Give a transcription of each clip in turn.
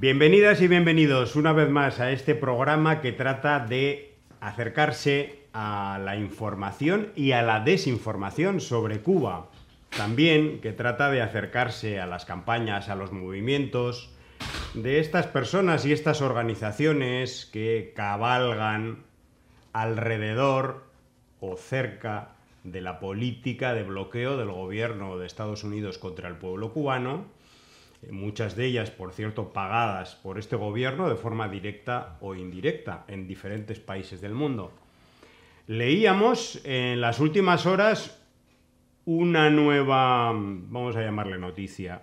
Bienvenidas y bienvenidos una vez más a este programa que trata de acercarse a la información y a la desinformación sobre Cuba. También que trata de acercarse a las campañas, a los movimientos de estas personas y estas organizaciones que cabalgan alrededor o cerca de la política de bloqueo del gobierno de Estados Unidos contra el pueblo cubano muchas de ellas, por cierto, pagadas por este gobierno de forma directa o indirecta en diferentes países del mundo. Leíamos en las últimas horas una nueva, vamos a llamarle noticia,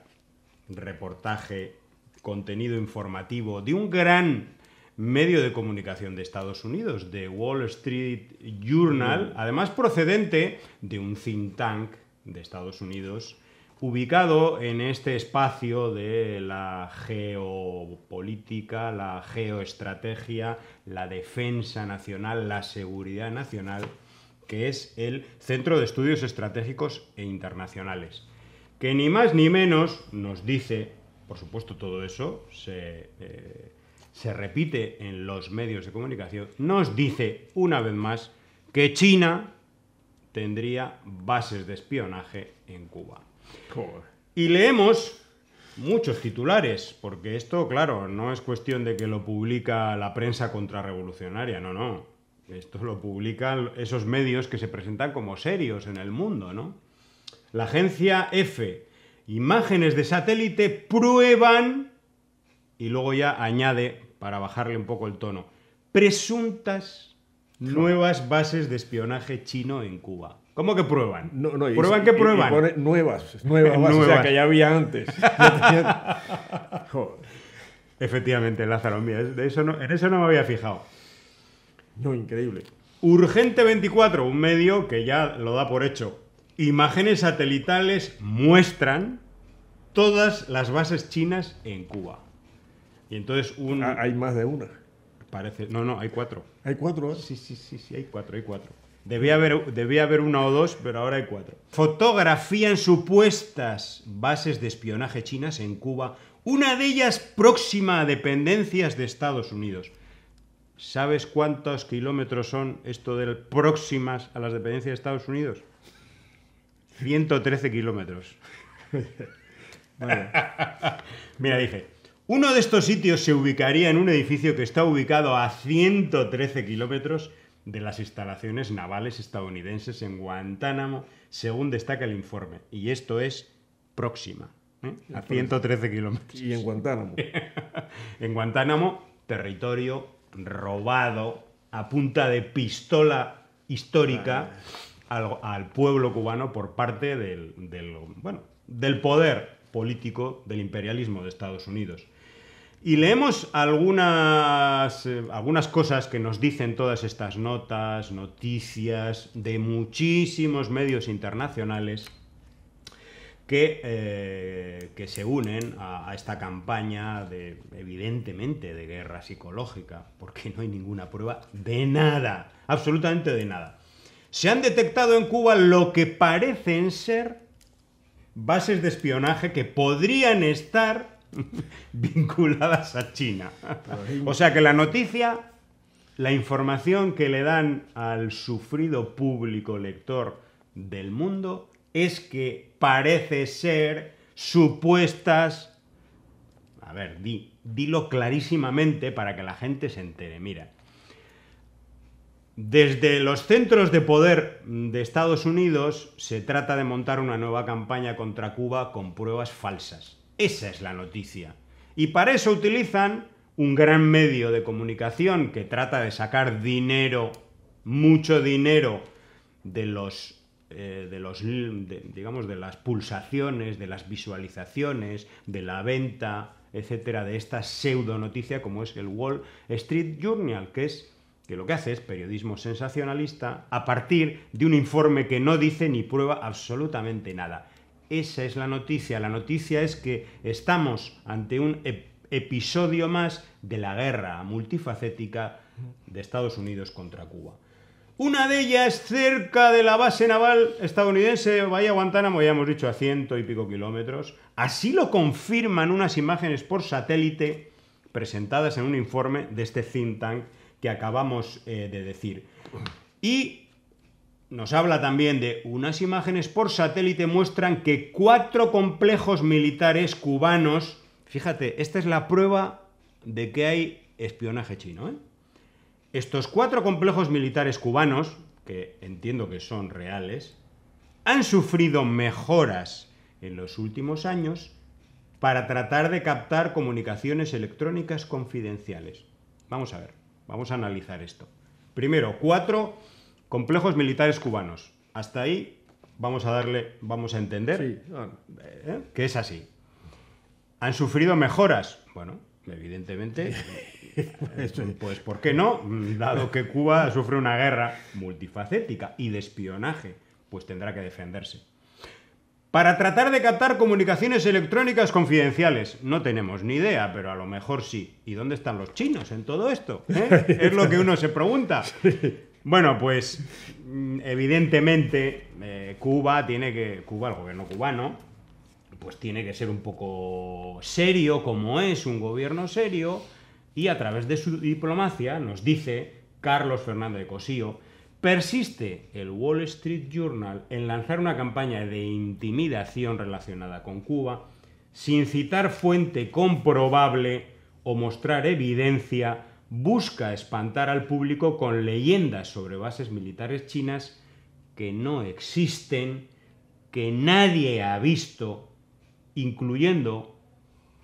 reportaje, contenido informativo de un gran medio de comunicación de Estados Unidos, de Wall Street Journal, mm. además procedente de un think tank de Estados Unidos, ubicado en este espacio de la geopolítica, la geoestrategia, la defensa nacional, la seguridad nacional, que es el Centro de Estudios Estratégicos e Internacionales, que ni más ni menos nos dice, por supuesto todo eso se, eh, repite en los medios de comunicación, nos dice una vez más que China tendría bases de espionaje en Cuba. Y leemos muchos titulares, porque esto, claro, no es cuestión de que lo publica la prensa contrarrevolucionaria, no, no. Esto lo publican esos medios que se presentan como serios en el mundo, ¿no? La agencia F, imágenes de satélite prueban, y luego ya añade, para bajarle un poco el tono, presuntas nuevas bases de espionaje chino en Cuba. ¿Cómo que prueban? No, no, ¿Prueban que prueban? nuevas, nuevas, O sea, que ya había antes. Efectivamente, Lázaro, mira, de eso no, en eso no me había fijado. No, increíble. Urgente 24, un medio que ya lo da por hecho. Imágenes satelitales muestran todas las bases chinas en Cuba. Y entonces un... Ah, hay más de una. Parece... No, no, hay cuatro. ¿Hay cuatro? ¿eh? Sí, sí, sí, sí, hay cuatro, hay cuatro. Debía haber, una o dos, pero ahora hay cuatro. Fotografían supuestas bases de espionaje chinas en Cuba, una de ellas próxima a dependencias de Estados Unidos. ¿Sabes cuántos kilómetros son esto de próximas a las dependencias de Estados Unidos? 113 kilómetros. Mira, dije, uno de estos sitios se ubicaría en un edificio que está ubicado a 113 kilómetros de las instalaciones navales estadounidenses en Guantánamo, según destaca el informe. Y esto es próxima, ¿eh? a 113 kilómetros. Y en Guantánamo. en Guantánamo, territorio robado a punta de pistola histórica ah. al, pueblo cubano por parte del, del, bueno, del poder político del imperialismo de Estados Unidos. Y leemos algunas, eh, algunas cosas que nos dicen todas estas notas, noticias de muchísimos medios internacionales eh, que, se unen a, a, esta campaña de, evidentemente, de guerra psicológica, porque no hay ninguna prueba de nada, absolutamente de nada. Se han detectado en Cuba lo que parecen ser bases de espionaje que podrían estar vinculadas a China. O sea que la noticia, la información que le dan al sufrido público lector del mundo es que parece ser supuestas... A ver, dilo clarísimamente para que la gente se entere. Mira, desde los centros de poder de Estados Unidos se trata de montar una nueva campaña contra Cuba con pruebas falsas esa es la noticia. Y para eso utilizan un gran medio de comunicación que trata de sacar dinero, mucho dinero, de los, eh, de los digamos, de las pulsaciones, de las visualizaciones, de la venta, etcétera, de esta pseudo noticia como es el Wall Street Journal, que es que lo que hace es periodismo sensacionalista a partir de un informe que no dice ni prueba absolutamente nada. Esa es la noticia. La noticia es que estamos ante un episodio más de la guerra multifacética de Estados Unidos contra Cuba. Una de ellas cerca de la base naval estadounidense Bahía Guantánamo, ya hemos dicho a ciento y pico kilómetros. Así lo confirman unas imágenes por satélite presentadas en un informe de este think tank que acabamos eh, de decir. Y nos habla también de unas imágenes por satélite muestran que cuatro complejos militares cubanos, fíjate, esta es la prueba de que hay espionaje chino. ¿eh? Estos cuatro complejos militares cubanos, que entiendo que son reales, han sufrido mejoras en los últimos años para tratar de captar comunicaciones electrónicas confidenciales. Vamos a ver, vamos a analizar esto. Primero, cuatro Complejos militares cubanos. Hasta ahí vamos a darle, vamos a entender eh, ¿eh? que es así. ¿Han sufrido mejoras? Bueno, evidentemente. pues, ¿por qué no? Dado que Cuba sufre una guerra multifacética y de espionaje, pues tendrá que defenderse. Para tratar de captar comunicaciones electrónicas confidenciales. No tenemos ni idea, pero a lo mejor sí. ¿Y dónde están los chinos en todo esto? ¿Eh? Es lo que uno se pregunta. Bueno, pues mm, evidentemente eh, Cuba tiene que, Cuba, el gobierno cubano, pues tiene que ser un poco serio como es un gobierno serio y a través de su diplomacia, nos dice Carlos Fernando de Cosío, persiste el Wall Street Journal en lanzar una campaña de intimidación relacionada con Cuba sin citar fuente comprobable o mostrar evidencia busca espantar al público con leyendas sobre bases militares chinas que no existen, que nadie ha visto, incluyendo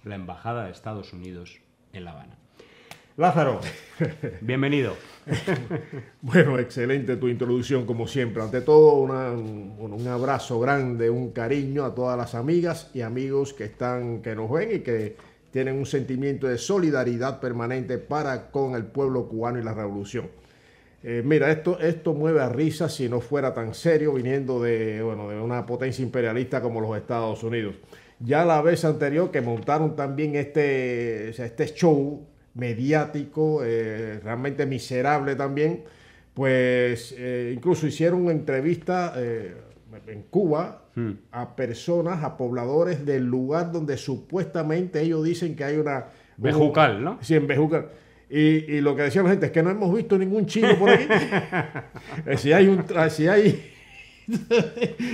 la Embajada de Estados Unidos en La Habana. Lázaro, bienvenido. bueno, excelente tu introducción como siempre. Ante todo, un abrazo grande, un cariño a todas las amigas y amigos que están, que nos ven y que tienen un sentimiento de solidaridad permanente para con el pueblo cubano y la revolución. Eh, mira, esto, esto mueve a risa si no fuera tan serio viniendo de, bueno, de una potencia imperialista como los Estados Unidos. Ya la vez anterior que montaron también este, este show mediático, eh, realmente miserable también, pues eh, incluso hicieron una entrevista en Cuba Hmm. a personas, a pobladores del lugar donde supuestamente ellos dicen que hay una... Bejucal, ¿no? Sí, en Bejucal. Y, lo que decía la gente es que no hemos visto ningún chino por aquí. Eh, si hay un... Si hay...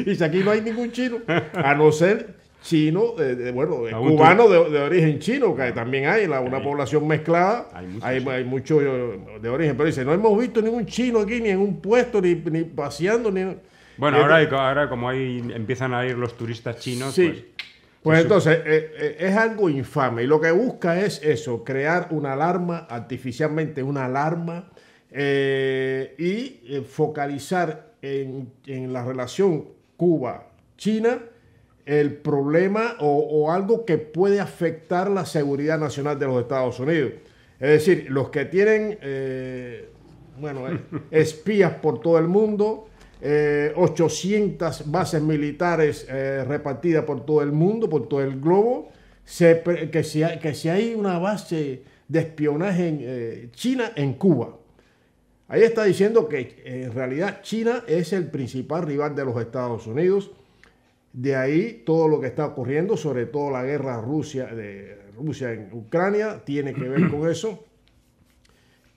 y si aquí no hay ningún chino, a no ser chino, eh, bueno, eh, cubano de, origen chino, que ah. también hay una población mezclada, hay muchos hay, mucho de origen, pero dice, no hemos visto ningún chino aquí, ni en un puesto, ni paseando, ni... Bueno, ahora, como ahí empiezan a ir los turistas chinos, sí. pues... pues entonces, eh, eh, es algo infame y lo que busca es eso, crear una alarma, artificialmente una alarma, eh, y focalizar en, la relación Cuba-China el problema o, algo que puede afectar la seguridad nacional de los Estados Unidos. Es decir, los que tienen, bueno, espías por todo el mundo, 800 eh, bases militares eh, repartidas por todo el mundo, por todo el globo. que, si hay, que si hay una base de espionaje en eh, China en Cuba. Ahí está diciendo que en realidad China es el principal rival de los Estados Unidos. De ahí todo lo que está ocurriendo, sobre todo la guerra Rusia, de Rusia en Ucrania, tiene que ver con eso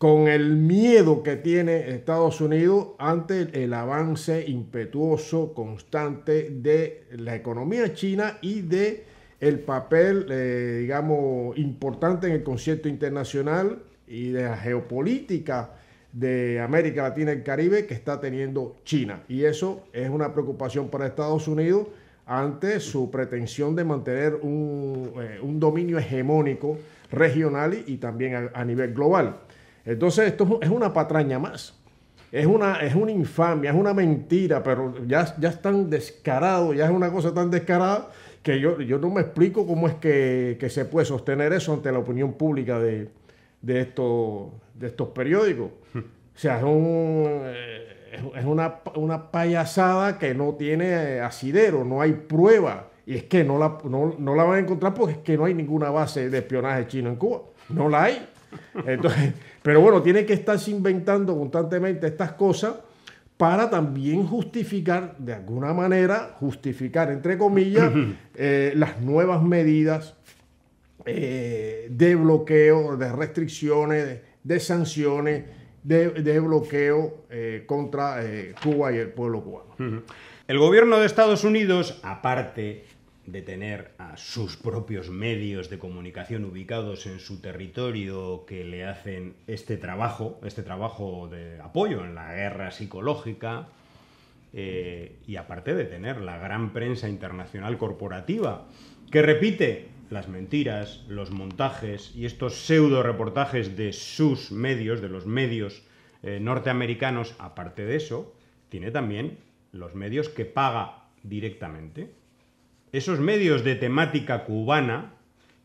con el miedo que tiene Estados Unidos ante el avance impetuoso, constante de la economía china y de el papel, eh, digamos, importante en el concierto internacional y de la geopolítica de América Latina y el Caribe que está teniendo China. Y eso es una preocupación para Estados Unidos ante su pretensión de mantener un, eh, dominio hegemónico regional y, también a nivel global. Entonces esto es una patraña más. Es una, es una infamia, es una mentira, pero ya, ya es tan descarado, ya es una cosa tan descarada que yo, no me explico cómo es que, se puede sostener eso ante la opinión pública de, esto, de estos periódicos. O sea, es, eh, una, payasada que no tiene asidero, no hay prueba. Y es que no la, no, no la van a encontrar porque es que no hay ninguna base de espionaje chino en Cuba. No la hay. Entonces, pero bueno, tiene que estarse inventando constantemente estas cosas para también justificar, de alguna manera, justificar, entre comillas, eh, las nuevas medidas eh, de bloqueo, de restricciones, de, sanciones, de, bloqueo eh, contra Cuba y el pueblo cubano. El gobierno de Estados Unidos, aparte de tener a sus propios medios de comunicación ubicados en su territorio que le hacen este trabajo, este trabajo de apoyo en la guerra psicológica, eh, y aparte de tener la gran prensa internacional corporativa, que repite las mentiras, los montajes y estos pseudo reportajes de sus medios, de los medios eh, norteamericanos, aparte de eso, tiene también los medios que paga directamente esos medios de temática cubana,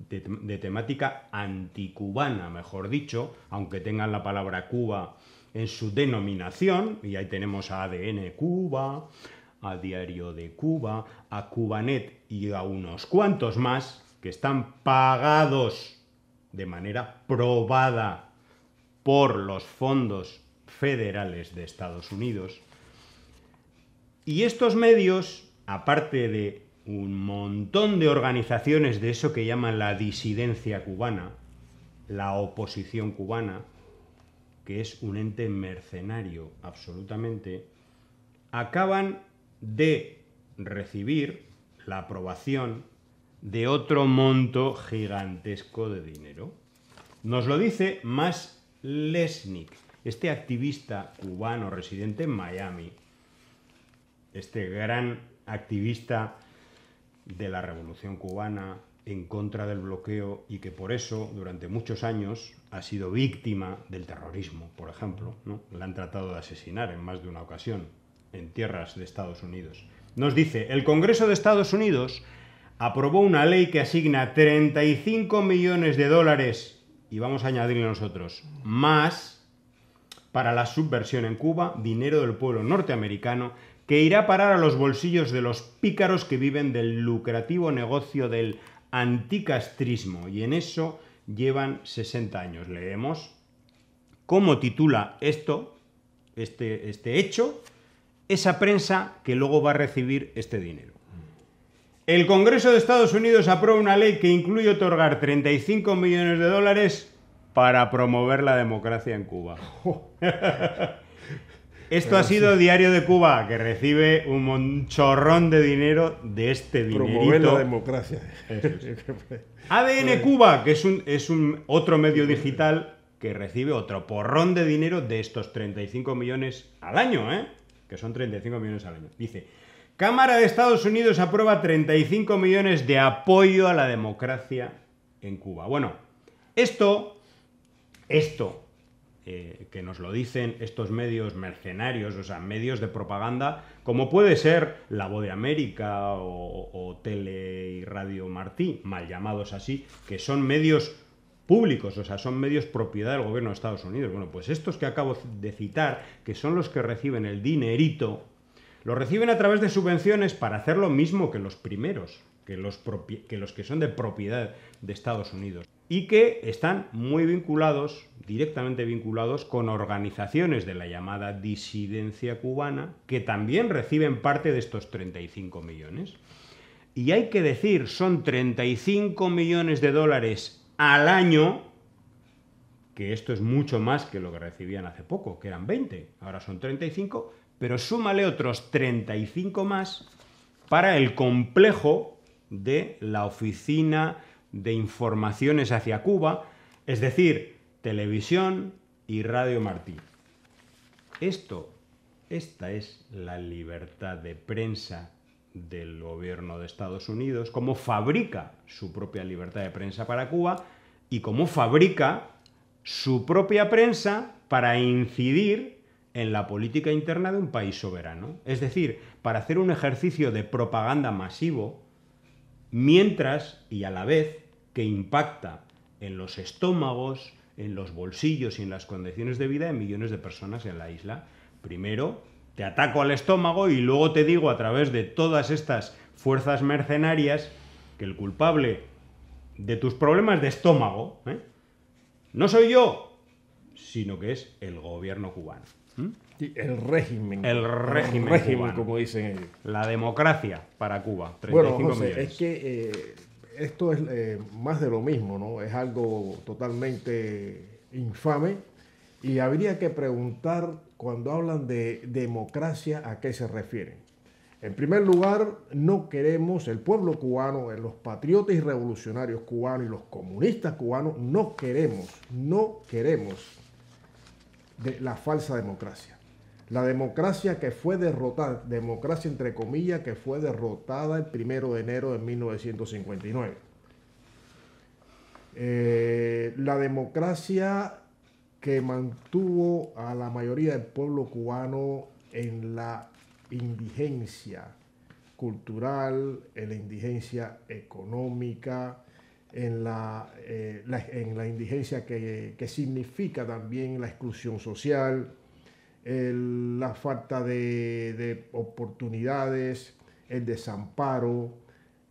de, temática anticubana, mejor dicho, aunque tengan la palabra Cuba en su denominación, y ahí tenemos a ADN Cuba, a Diario de Cuba, a Cubanet y a unos cuantos más que están pagados de manera probada por los fondos federales de Estados Unidos. Y estos medios, aparte de un montón de organizaciones de eso que llaman la disidencia cubana, la oposición cubana, que es un ente mercenario absolutamente, acaban de recibir la aprobación de otro monto gigantesco de dinero. Nos lo dice Mas Lesnik, este activista cubano residente en Miami, este gran activista de la revolución cubana, en contra del bloqueo y que por eso durante muchos años ha sido víctima del terrorismo, por ejemplo. ¿no? La han tratado de asesinar en más de una ocasión en tierras de Estados Unidos. Nos dice, el Congreso de Estados Unidos aprobó una ley que asigna 35 millones de dólares, y vamos a añadirle nosotros, más para la subversión en Cuba, dinero del pueblo norteamericano que irá a parar a los bolsillos de los pícaros que viven del lucrativo negocio del anticastrismo, y en eso llevan 60 años. Leemos cómo titula esto, este, este hecho, esa prensa que luego va a recibir este dinero. El Congreso de Estados Unidos aprueba una ley que incluye otorgar 35 millones de dólares para promover la democracia en Cuba. Esto ha sido Diario de Cuba, que recibe un chorrón de dinero de este dinerito. de la democracia. ADN pues- Cuba, que es un, es un otro medio digital que recibe otro porrón de dinero de estos 35 millones al año, ¿eh? Que son 35 millones al año. Dice, Cámara de Estados Unidos aprueba 35 millones de apoyo a la democracia en Cuba. Bueno, esto, esto eh, que nos lo dicen estos medios mercenarios, o sea, medios de propaganda, como puede ser La Voz de América o, Tele y Radio Martí, mal llamados así, que son medios públicos, o sea, son medios propiedad del gobierno de Estados Unidos. Bueno, pues estos que acabo de citar, que son los que reciben el dinerito, lo reciben a través de subvenciones para hacer lo mismo que los primeros, que, los que son de propiedad de Estados Unidos y que están muy vinculados, directamente vinculados con organizaciones de la llamada disidencia cubana, que también reciben parte de estos 35 millones. Y hay que decir, son 35 millones de dólares al año, que esto es mucho más que lo que recibían hace poco, que eran 20, ahora son 35, pero súmale otros 35 más para el complejo de la oficina de informaciones hacia Cuba, es decir, televisión y Radio Martí. Esto, esta es la libertad de prensa del gobierno de Estados Unidos, cómo fabrica su propia libertad de prensa para Cuba y cómo fabrica su propia prensa para incidir en la política interna de un país soberano. Es decir, para hacer un ejercicio de propaganda masivo, mientras y a la vez que impacta en los estómagos, en los bolsillos y en las condiciones de vida de millones de personas en la isla. Primero, te ataco al estómago y luego te digo a través de todas estas fuerzas mercenarias que el culpable de tus problemas de estómago ¿eh? no soy yo, sino que es el gobierno cubano. El régimen. El régimen. como dicen ellos. La democracia para Cuba. 35 bueno, millones. es que eh, esto es eh, más de lo mismo, ¿no? Es algo totalmente infame. Y habría que preguntar, cuando hablan de democracia, a qué se refieren. En primer lugar, no queremos, el pueblo cubano, eh, los patriotas y revolucionarios cubanos y los comunistas cubanos, no queremos, no queremos la falsa democracia la democracia que fue derrotada, democracia entre comillas, que fue derrotada el primero de enero de 1959. Eh, la democracia que mantuvo a la mayoría del pueblo cubano en la indigencia cultural, en la indigencia económica, en la, eh, en la indigencia que, que significa también la exclusión social la falta de, oportunidades, el desamparo,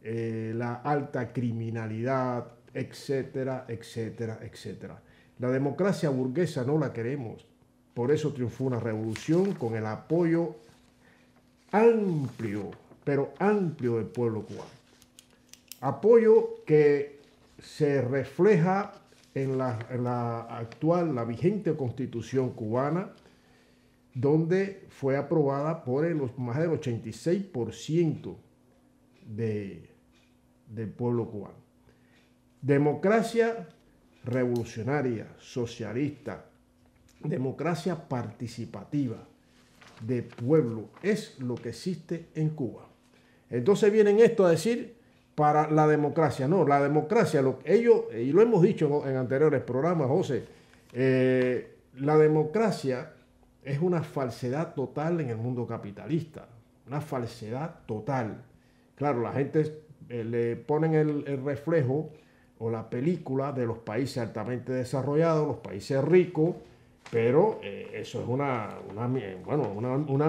eh, la alta criminalidad, etcétera, etcétera, etcétera. La democracia burguesa no la queremos. Por eso triunfó una revolución con el apoyo amplio, pero amplio del pueblo cubano. Apoyo que se refleja en la actual, la vigente constitución cubana, donde fue aprobada por más del 86% del pueblo cubano. Democracia revolucionaria, socialista, democracia participativa de pueblo es lo que existe en Cuba. Entonces vienen esto a decir para la democracia. No, la democracia, ellos, y lo hemos dicho en, anteriores programas, José, eh, la democracia es una falsedad total en el mundo capitalista, una falsedad total. Claro, la gente eh, le ponen el, reflejo o la película de los países altamente desarrollados, los países ricos, pero eh, eso es una,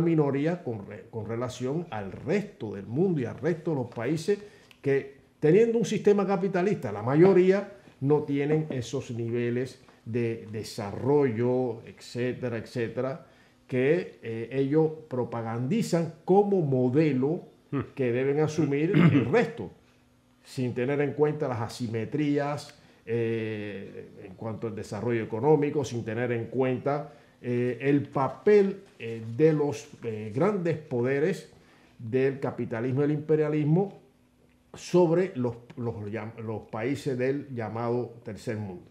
minoría con, con, relación al resto del mundo y al resto de los países que teniendo un sistema capitalista, la mayoría no tienen esos niveles de desarrollo, etcétera, etcétera, que eh, ellos propagandizan como modelo que deben asumir el resto, sin tener en cuenta las asimetrías eh, en cuanto al desarrollo económico, sin tener en cuenta eh, el papel de los grandes poderes del capitalismo y el imperialismo sobre los, los, los países del llamado tercer mundo.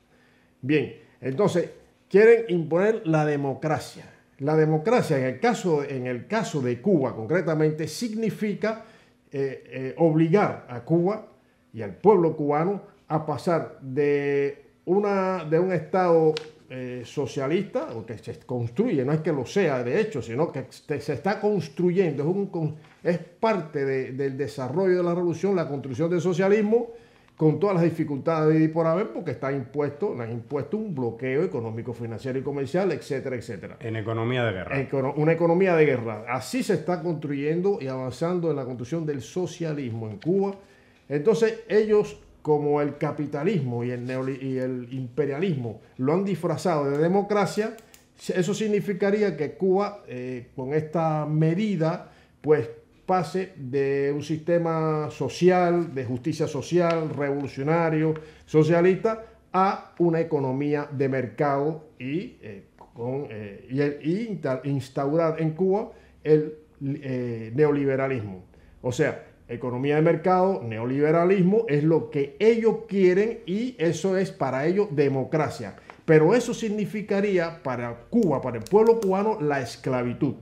Bien, entonces, quieren imponer la democracia. La democracia, en el caso, en el caso de Cuba concretamente, significa eh, eh, obligar a Cuba y al pueblo cubano a pasar de, una, de un Estado eh, socialista, o que se construye, no es que lo sea de hecho, sino que se está construyendo, es, es parte del desarrollo de la revolución, la construcción del socialismo, con todas las dificultades de ir por haber, porque está impuesto, han impuesto un bloqueo económico, financiero y comercial, etcétera, etcétera. En economía de guerra. una economía de guerra. Así se está construyendo y avanzando en la construcción del socialismo en Cuba. Entonces ellos, como el capitalismo y el, y el imperialismo lo han disfrazado de democracia, eso significaría que Cuba, eh, con esta medida, pues pase de un sistema social, de justicia social, revolucionario, socialista, a una economía de mercado y, eh, con, eh, instaurar en Cuba el eh, neoliberalismo. O sea, economía de mercado, neoliberalismo, es lo que ellos quieren y eso es para ellos democracia. Pero eso significaría para Cuba, para el pueblo cubano, la esclavitud.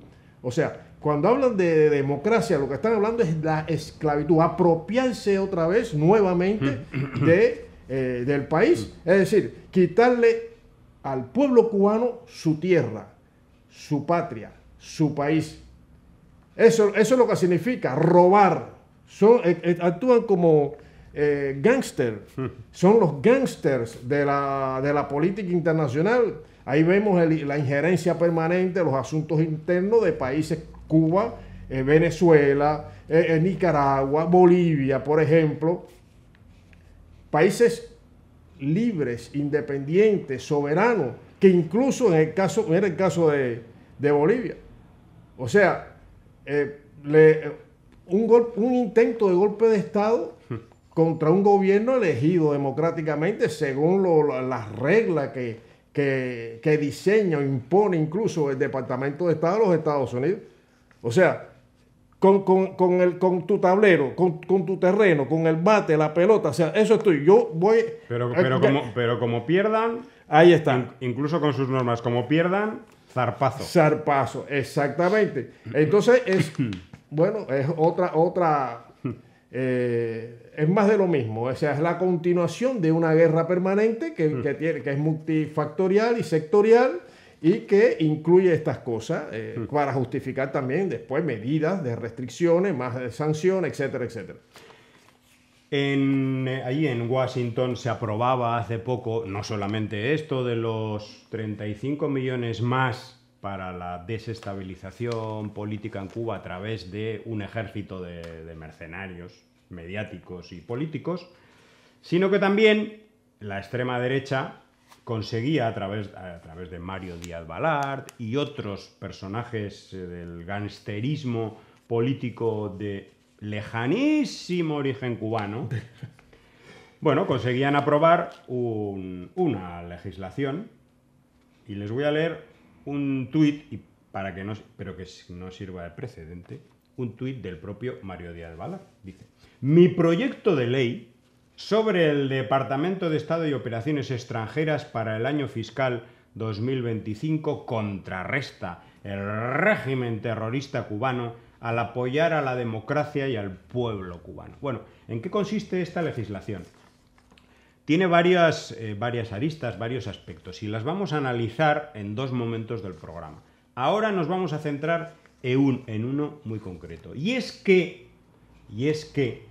O sea, cuando hablan de democracia, lo que están hablando es la esclavitud, apropiarse otra vez nuevamente de, eh, del país, es decir, quitarle al pueblo cubano su tierra, su patria, su país. Eso, eso es lo que significa robar. Eh, eh, actúan como eh, son los gangsters de la, política internacional. Ahí vemos la injerencia permanente, los asuntos internos de países Cuba, eh, Venezuela, eh, eh, Nicaragua, Bolivia, por ejemplo, países libres, independientes, soberanos, que incluso en el caso, en el caso de, Bolivia. O sea, un, un intento de golpe de Estado hmm. contra un gobierno elegido democráticamente según las reglas que, que, que diseña o impone incluso el Departamento de Estado de los Estados Unidos. O sea, con, el, con tu tablero, con, tu terreno, con el bate, la pelota, o sea, eso estoy. Yo voy. Pero, pero, como, pero como pierdan. Ahí están. Incluso con sus normas, como pierdan, zarpazo. Zarpazo, exactamente. Entonces, es, bueno, es otra, otra, eh, es más de lo mismo, o sea, es la continuación de una guerra permanente que, mm. tiene, que es multifactorial y sectorial y que incluye estas cosas eh, hmm. para justificar también después medidas de restricciones, más de sanciones, etcétera, etcétera. En, eh, ahí en Washington se aprobaba hace poco no solamente esto de los 35 millones más para la desestabilización política en Cuba a través de un ejército de mercenarios mediáticos y políticos, sino que también la extrema derecha conseguía a través, a través de Mario Díaz Balart y otros personajes eh, del gangsterismo político de lejanísimo origen cubano, bueno, conseguían aprobar una legislación y les voy a leer un tuit, y para que no, pero que no sirva de precedente, un tuit del propio Mario Díaz Balart. Dice, mi proyecto de ley sobre el Departamento de Estado y Operaciones Extranjeras para el año fiscal 2025 contrarresta el régimen terrorista cubano al apoyar a la democracia y al pueblo cubano. Bueno, ¿en qué consiste esta legislación? Tiene varias, eh, varias aristas, varios aspectos, y las vamos a analizar en dos momentos del programa. Ahora nos vamos a centrar en, en uno muy concreto, y es que, y es que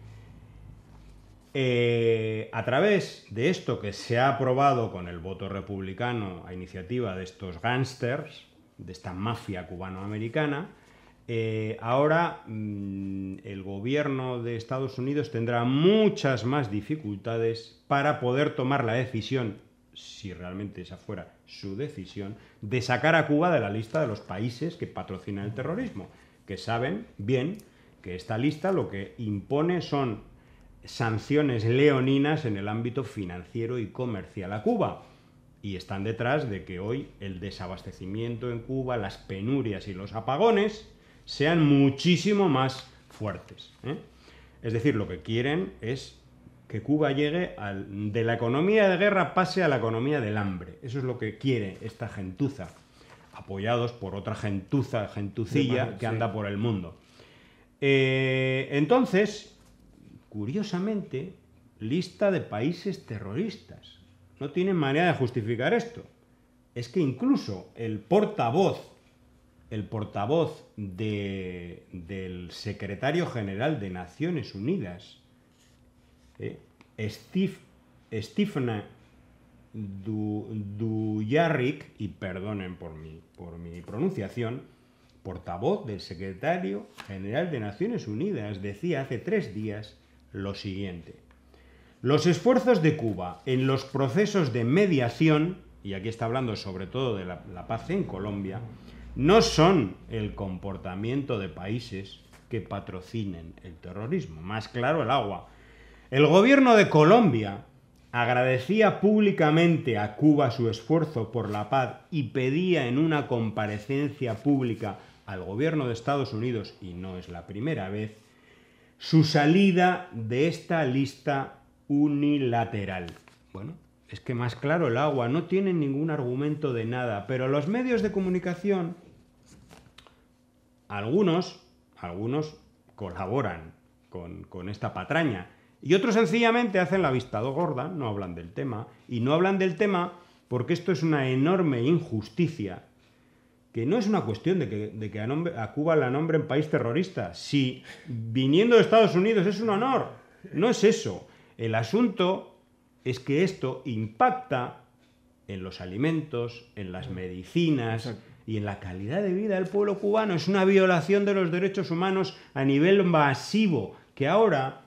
eh, a través de esto que se ha aprobado con el voto republicano a iniciativa de estos gángsters, de esta mafia cubano-americana, eh, ahora mm, el gobierno de Estados Unidos tendrá muchas más dificultades para poder tomar la decisión, si realmente esa fuera su decisión, de sacar a Cuba de la lista de los países que patrocinan el terrorismo, que saben bien que esta lista lo que impone son sanciones leoninas en el ámbito financiero y comercial a Cuba. Y están detrás de que hoy el desabastecimiento en Cuba, las penurias y los apagones sean muchísimo más fuertes. ¿eh? Es decir, lo que quieren es que Cuba llegue al, de la economía de guerra pase a la economía del hambre. Eso es lo que quiere esta gentuza, apoyados por otra gentuza, gentucilla que anda por el mundo. Eh, entonces, curiosamente, lista de países terroristas. No tienen manera de justificar esto. Es que incluso el portavoz, el portavoz del secretario general de Naciones Unidas, eh, Steve, Stephen y perdonen por por mi pronunciación, portavoz del secretario general de Naciones Unidas, decía hace tres días lo siguiente. Los esfuerzos de Cuba en los procesos de mediación, y aquí está hablando sobre todo de la, paz en Colombia, no son el comportamiento de países que patrocinen el terrorismo. Más claro el agua. El gobierno de Colombia agradecía públicamente a Cuba su esfuerzo por la paz y pedía en una comparecencia pública al gobierno de Estados Unidos, y no es la primera vez, su salida de esta lista unilateral. Bueno, es que más claro el agua, no tienen ningún argumento de nada, pero los medios de comunicación, algunos, algunos colaboran con, con esta patraña y otros sencillamente hacen la vista gorda, no hablan del tema, y no hablan del tema porque esto es una enorme injusticia que no es una cuestión de que, a, Cuba la nombren país terrorista. Si viniendo de Estados Unidos es un honor, no es eso. El asunto es que esto impacta en los alimentos, en las medicinas y en la calidad de vida del pueblo cubano. Es una violación de los derechos humanos a nivel masivo, que ahora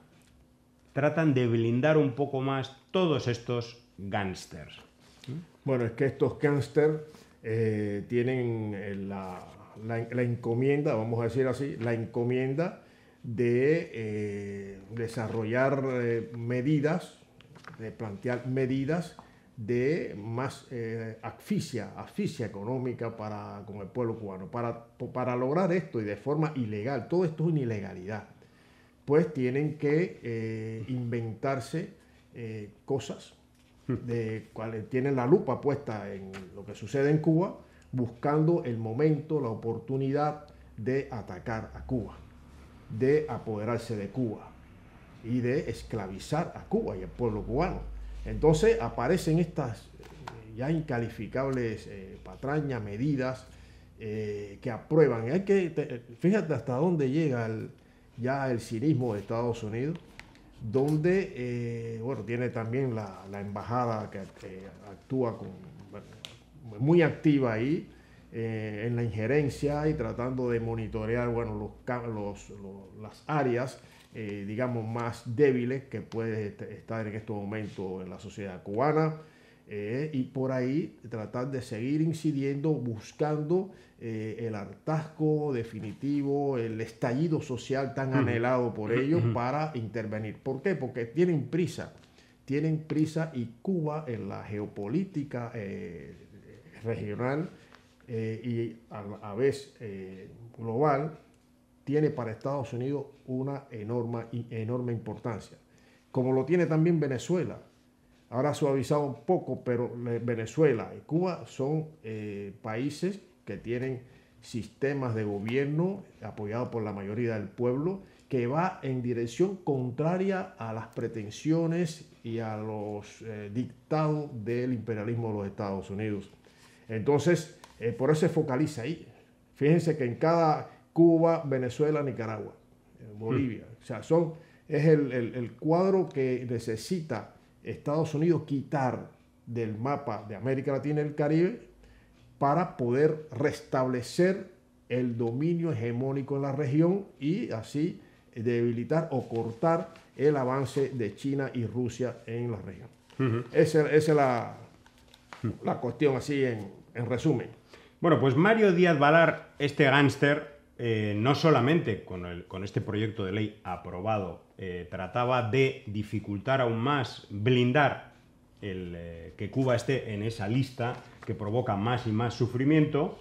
tratan de blindar un poco más todos estos gángsters. Bueno, es que estos gángsters eh, tienen eh, la, encomienda, vamos a decir así, la encomienda de eh, desarrollar medidas, de plantear medidas de más asfixia, asfixia económica para, con el pueblo cubano. Para, para lograr esto y de forma ilegal, todo esto es una ilegalidad, pues tienen que inventarse cosas de tienen la lupa puesta en lo que sucede en Cuba, buscando el momento, la oportunidad de atacar a Cuba, de apoderarse de Cuba y de esclavizar a Cuba y al pueblo cubano. Entonces aparecen estas eh, ya incalificables eh, patrañas, medidas eh, que aprueban. que, fíjate hasta dónde llega ya el cinismo de Estados Unidos donde, eh, tiene también la, embajada que, actúa muy activa ahí eh, en la injerencia y tratando de monitorear, las áreas, eh, digamos, más débiles que puede estar en estos momentos en la sociedad cubana. Eh, y por ahí tratar de seguir incidiendo, buscando eh, el hartazgo definitivo, el estallido social tan anhelado por ellos para intervenir. ¿Por qué? Porque tienen prisa, tienen prisa y Cuba en la geopolítica eh, regional y a la vez global tiene para Estados Unidos una enorme, enorme importancia, como lo tiene también Venezuela Ahora suavizado un poco, pero Venezuela y Cuba son eh, países que tienen sistemas de gobierno apoyados por la mayoría del pueblo que va en dirección contraria a las pretensiones y a los eh, dictados del imperialismo de los Estados Unidos. Entonces, eh, por eso se focaliza ahí. Fíjense que en cada Cuba, Venezuela, Nicaragua, Bolivia, mm. o sea, son, es el cuadro que necesita Estados Unidos quitar del mapa de América Latina y el Caribe para poder restablecer el dominio hegemónico en la región y así debilitar o cortar el avance de China y Rusia en la región. Esa, es la, la cuestión así en, resumen. Bueno, pues Mario Díaz Valar, este gángster, eh, no solamente con, el, con este proyecto de ley aprobado eh, trataba de dificultar aún más, blindar el, eh, que Cuba esté en esa lista que provoca más y más sufrimiento,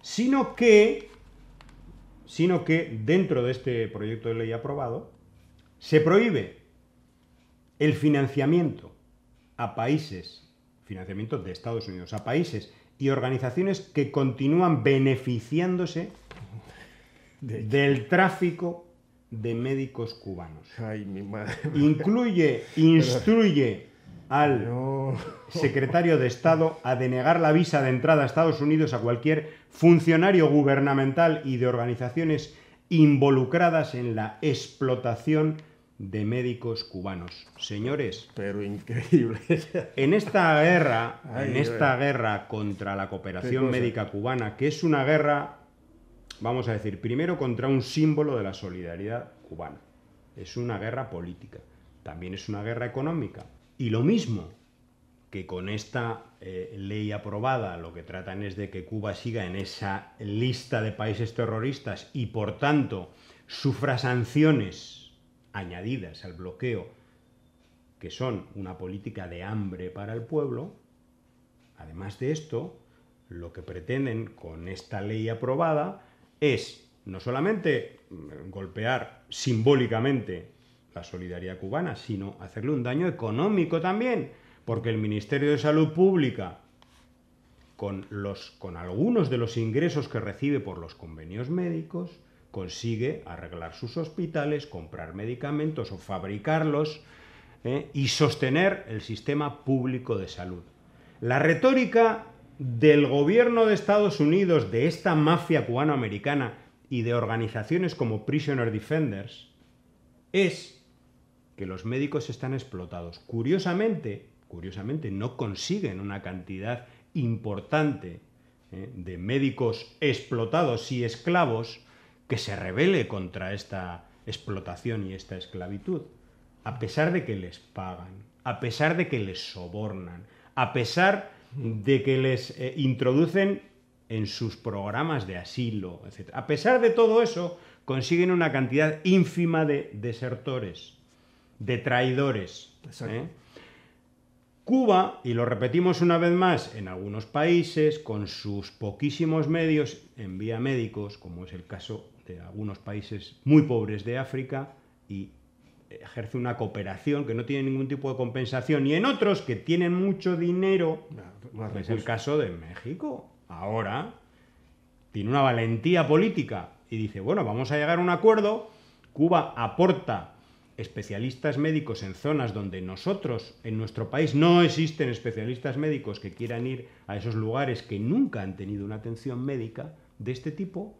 sino que, sino que dentro de este proyecto de ley aprobado se prohíbe el financiamiento a países, financiamiento de Estados Unidos, a países y organizaciones que continúan beneficiándose del tráfico de médicos cubanos. Ay, mi madre. Incluye, instruye al secretario de Estado a denegar la visa de entrada a Estados Unidos a cualquier funcionario gubernamental y de organizaciones involucradas en la explotación de médicos cubanos. Señores, pero increíble. En esta guerra, en esta guerra contra la cooperación médica cubana, que es una guerra vamos a decir, primero contra un símbolo de la solidaridad cubana. Es una guerra política, también es una guerra económica. Y lo mismo que con esta eh, ley aprobada lo que tratan es de que Cuba siga en esa lista de países terroristas y por tanto sufra sanciones añadidas al bloqueo que son una política de hambre para el pueblo, además de esto, lo que pretenden con esta ley aprobada es no solamente mm, golpear simbólicamente la solidaridad cubana, sino hacerle un daño económico también, porque el Ministerio de Salud Pública, con, los, con algunos de los ingresos que recibe por los convenios médicos, consigue arreglar sus hospitales, comprar medicamentos o fabricarlos eh, y sostener el sistema público de salud. La retórica del gobierno de Estados Unidos, de esta mafia cubanoamericana y de organizaciones como Prisoner Defenders es que los médicos están explotados. Curiosamente, curiosamente no consiguen una cantidad importante eh, de médicos explotados y esclavos que se rebele contra esta explotación y esta esclavitud, a pesar de que les pagan, a pesar de que les sobornan, a pesar de que les eh, introducen en sus programas de asilo, etc. A pesar de todo eso, consiguen una cantidad ínfima de desertores, de traidores. ¿eh? Cuba, y lo repetimos una vez más, en algunos países, con sus poquísimos medios, envía médicos, como es el caso de algunos países muy pobres de África y ejerce una cooperación que no tiene ningún tipo de compensación y en otros que tienen mucho dinero, pues es el caso de México, ahora tiene una valentía política y dice, bueno, vamos a llegar a un acuerdo, Cuba aporta especialistas médicos en zonas donde nosotros, en nuestro país, no existen especialistas médicos que quieran ir a esos lugares que nunca han tenido una atención médica de este tipo,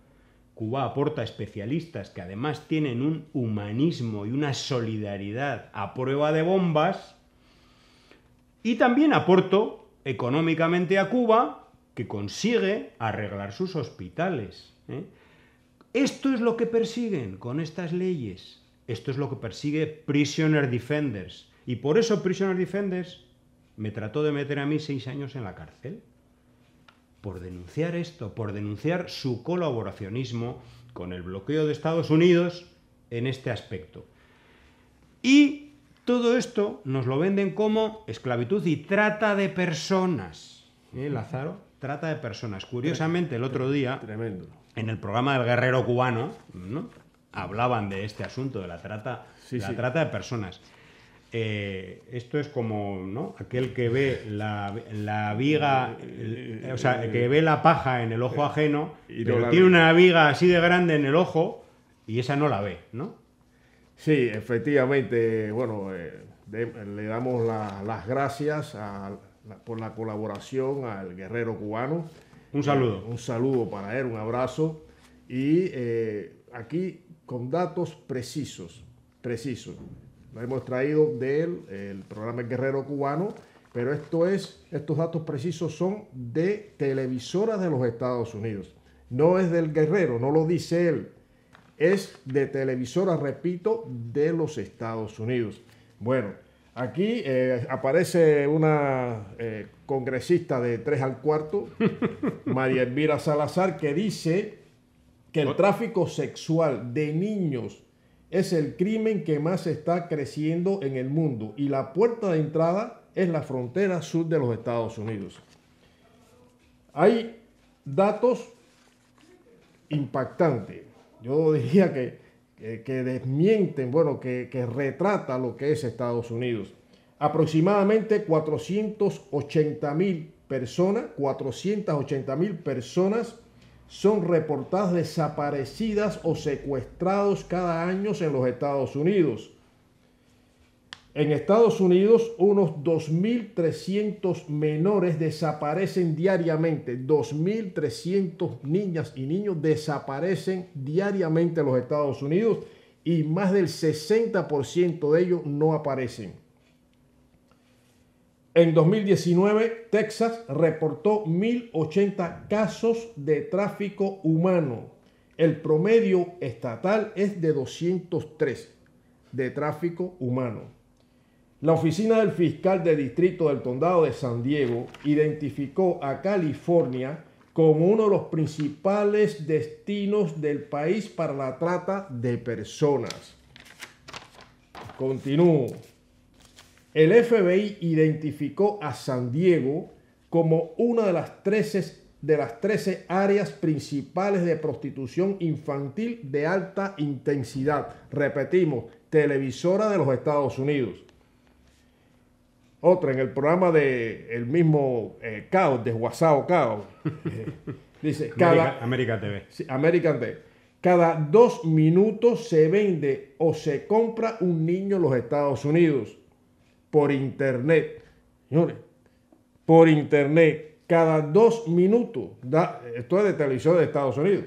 Cuba aporta especialistas que además tienen un humanismo y una solidaridad a prueba de bombas. Y también aporto económicamente a Cuba, que consigue arreglar sus hospitales. ¿eh? Esto es lo que persiguen con estas leyes. Esto es lo que persigue Prisoner Defenders. Y por eso Prisoner Defenders me trató de meter a mí seis años en la cárcel por denunciar esto, por denunciar su colaboracionismo con el bloqueo de Estados Unidos en este aspecto. Y todo esto nos lo venden como esclavitud y trata de personas. ¿Eh, Lázaro? Trata de personas. Curiosamente, el otro día, en el programa del guerrero cubano, hablaban de este asunto, de la trata, la trata de personas. Eh, esto es como ¿no? aquel que ve la, viga, eh, o sea, que ve la paja en el ojo ajeno, pero tiene una viga así de grande en el ojo y esa no la ve, ¿no? Sí, efectivamente, bueno, eh, le damos las gracias por la colaboración al guerrero cubano. Un saludo. un saludo para él, un abrazo. Y aquí con datos precisos, precisos. Lo hemos traído del el programa Guerrero Cubano, pero esto es, estos datos precisos son de televisoras de los Estados Unidos. No es del Guerrero, no lo dice él. Es de televisoras, repito, de los Estados Unidos. Bueno, Aquí eh, aparece una eh, congresista de 3 al cuarto, María Elvira Salazar, que dice que el tráfico sexual de niños es el crimen que más está creciendo en el mundo y la puerta de entrada es la frontera sur de los Estados Unidos. Hay datos impactantes, yo diría que, que, desmienten, bueno, que, que retrata lo que es Estados Unidos. Aproximadamente 480 mil personas, 480 mil personas son reportadas desaparecidas o secuestrados cada año en los Estados Unidos. En Estados Unidos, unos 2.300 menores desaparecen diariamente. 2.300 niñas y niños desaparecen diariamente en los Estados Unidos y más del 60% de ellos no aparecen. En 2019, Texas reportó 1.080 casos de tráfico humano. El promedio estatal es de 203 de tráfico humano. La oficina del fiscal de distrito del condado de San Diego identificó a California como uno de los principales destinos del país para la trata de personas. Continúo. El FBI identificó a San Diego como una de las 13, de las áreas principales de prostitución infantil de alta intensidad. Repetimos, televisora de los Estados Unidos. Otra, en el programa de el mismo eh, Caos, de WhatsApp Caos. Eh, dice, cada, América TV. TV. Cada dos minutos se vende o se compra un niño en los Estados Unidos por internet. Señores, por internet, cada dos minutos, da, esto es de televisión de Estados Unidos.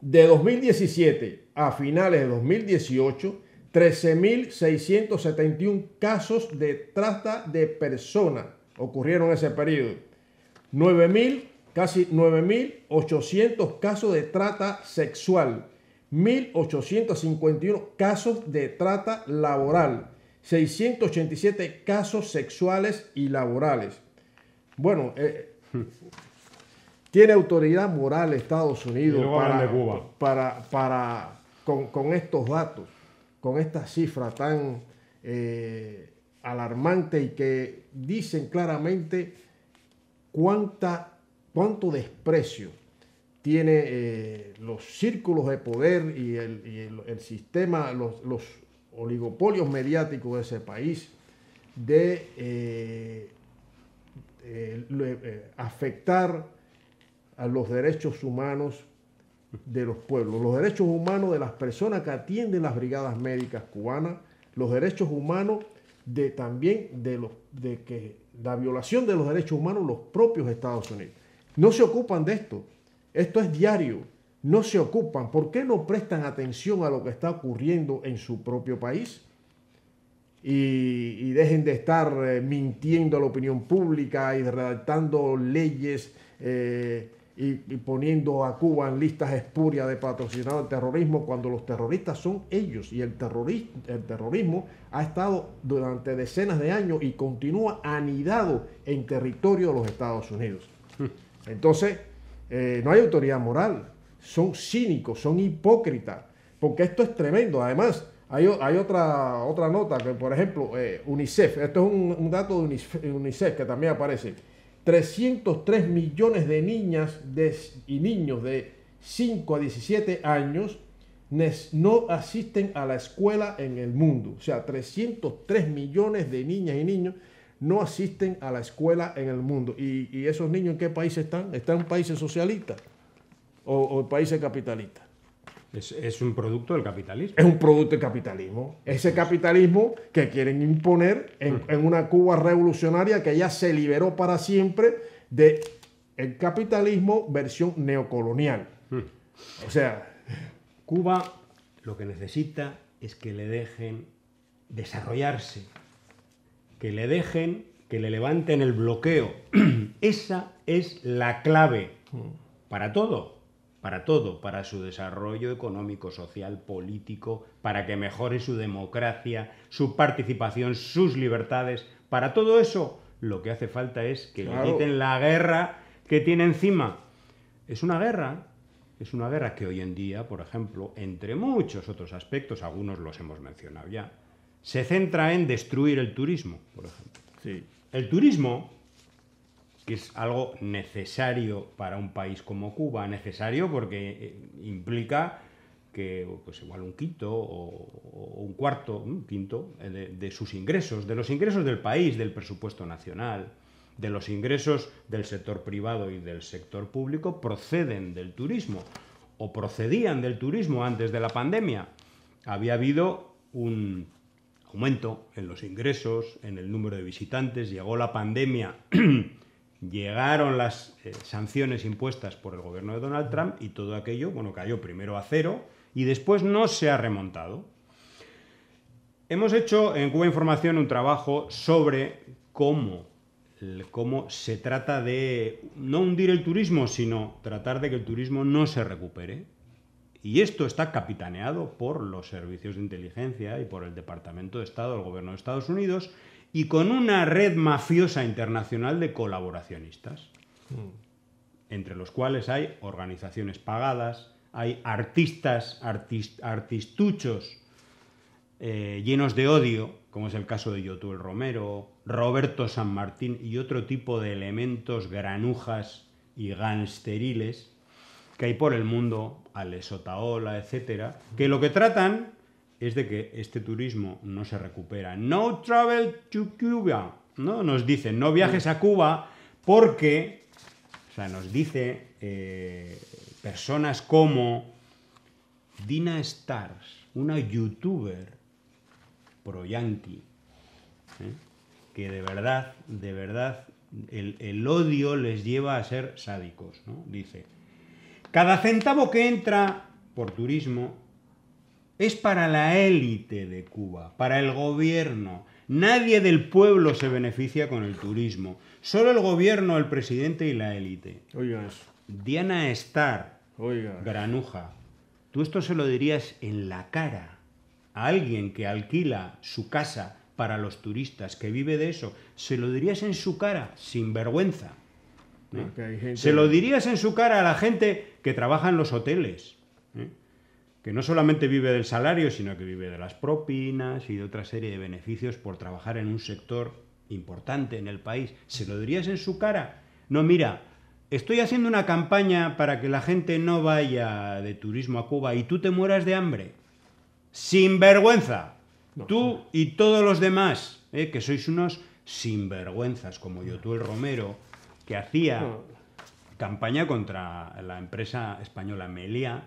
De 2017 a finales de 2018, 13.671 casos de trata de personas ocurrieron en ese periodo. 9.000, casi 9.800 casos de trata sexual. 1.851 casos de trata laboral. 687 casos sexuales y laborales. Bueno, eh, tiene autoridad moral Estados Unidos para, para, con, estos datos, con esta cifra tan eh, alarmante y que dicen claramente cuánta, cuánto desprecio tiene eh, los círculos de poder y el, sistema, los oligopolios mediáticos de ese país, de eh, eh, eh, afectar a los derechos humanos de los pueblos, los derechos humanos de las personas que atienden las brigadas médicas cubanas, los derechos humanos de también de los de que la violación de los derechos humanos los propios Estados Unidos. No se ocupan de esto. Esto es diario no se ocupan? ¿Por qué no prestan atención a lo que está ocurriendo en su propio país? Y, dejen de estar eh, mintiendo a la opinión pública y redactando leyes eh, y, poniendo a Cuba en listas espurias de patrocinado al terrorismo cuando los terroristas son ellos y el, el terrorismo ha estado durante decenas de años y continúa anidado en territorio de los Estados Unidos. Hmm. Entonces, eh, no hay autoridad moral son cínicos, son hipócritas, porque esto es tremendo. Además, hay, otra, otra nota que, por ejemplo, eh, UNICEF, esto es un, dato de UNICEF, que también aparece, 303 millones de niñas y niños de 5 a 17 años no asisten a la escuela en el mundo. O sea, 303 millones de niñas y niños no asisten a la escuela en el mundo. ¿Y, y esos niños en qué país están? Están en países socialistas o, o países capitalistas. Es, es, un producto del capitalismo. Es un producto del capitalismo. Ese capitalismo que quieren imponer en, mm. una Cuba revolucionaria que ya se liberó para siempre de el capitalismo versión neocolonial. Mm. O sea, Cuba lo que necesita es que le dejen desarrollarse, que le dejen, que le levanten el bloqueo. Esa es la clave mm. para todo para todo, para su desarrollo económico, social, político, para que mejore su democracia, su participación, sus libertades. Para todo eso, lo que hace falta es que limiten la guerra que tiene encima. Es una guerra, es una guerra que hoy en día, por ejemplo, entre muchos otros aspectos, algunos los hemos mencionado ya, se centra en destruir el turismo, por ejemplo. Sí. El turismo que es algo necesario para un país como Cuba, necesario porque eh, implica que pues igual un quinto o, un cuarto, un quinto eh, de, de, sus ingresos, de los ingresos del país, del presupuesto nacional, de los ingresos del sector privado y del sector público proceden del turismo o procedían del turismo antes de la pandemia. Había habido un aumento en los ingresos, en el número de visitantes, llegó la pandemia Llegaron las eh, sanciones impuestas por el gobierno de Donald Trump y todo aquello, bueno, cayó primero a cero y después no se ha remontado. Hemos hecho en Cuba Información un trabajo sobre cómo, cómo se trata de no hundir el turismo, sino tratar de que el turismo no se recupere. Y esto está capitaneado por los servicios de inteligencia y por el Departamento de Estado del Gobierno de Estados Unidos y con una red mafiosa internacional de colaboracionistas, mm. entre los cuales hay organizaciones pagadas, hay artistas, artistuchos eh, llenos de odio, como es el caso de Yotuel Romero, Roberto San Martín y otro tipo de elementos granujas y gansteriles que hay por el mundo, Alesotaola, etcétera, que lo que tratan es de que este turismo no se recupera. No travel to Cuba. ¿no? Nos dicen, no viajes a Cuba porque, o sea, nos dice eh, personas como Dina Stars, una youtuber pro yankee, ¿eh? que de verdad, de verdad, el, el, odio les lleva a ser sádicos. ¿no? Dice, cada centavo que entra por turismo es para la élite de Cuba, para el gobierno. Nadie del pueblo se beneficia con el turismo. Solo el gobierno, el presidente y la élite. Oiga Diana Estar, granuja, tú esto se lo dirías en la cara a alguien que alquila su casa para los turistas, que vive de eso. Se lo dirías en su cara, sin vergüenza. ¿Eh? Se lo dirías en su cara a la gente que trabaja en los hoteles que no solamente vive del salario, sino que vive de las propinas y de otra serie de beneficios por trabajar en un sector importante en el país. ¿Se lo dirías en su cara? No, mira, estoy haciendo una campaña para que la gente no vaya de turismo a Cuba y tú te mueras de hambre. Sin vergüenza. tú y todos los demás, eh, que sois unos sinvergüenzas, como yo, tú el Romero, que hacía campaña contra la empresa española Melia,